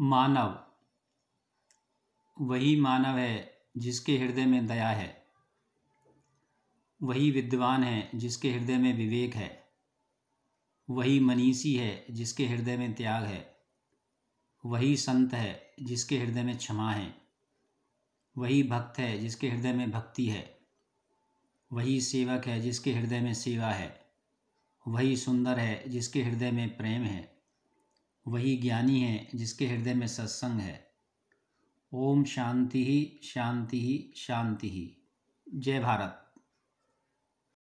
मानव वही मानव है जिसके हृदय में दया है वही विद्वान है जिसके हृदय में विवेक है वही मनीषी है जिसके हृदय में त्याग है वही संत है जिसके हृदय में क्षमा है वही भक्त है जिसके हृदय में भक्ति है वही सेवक है जिसके हृदय में सेवा है वही सुंदर है जिसके हृदय में प्रेम है वही ज्ञानी है जिसके हृदय में सत्संग है ओम शांति ही शांति ही शांति ही जय भारत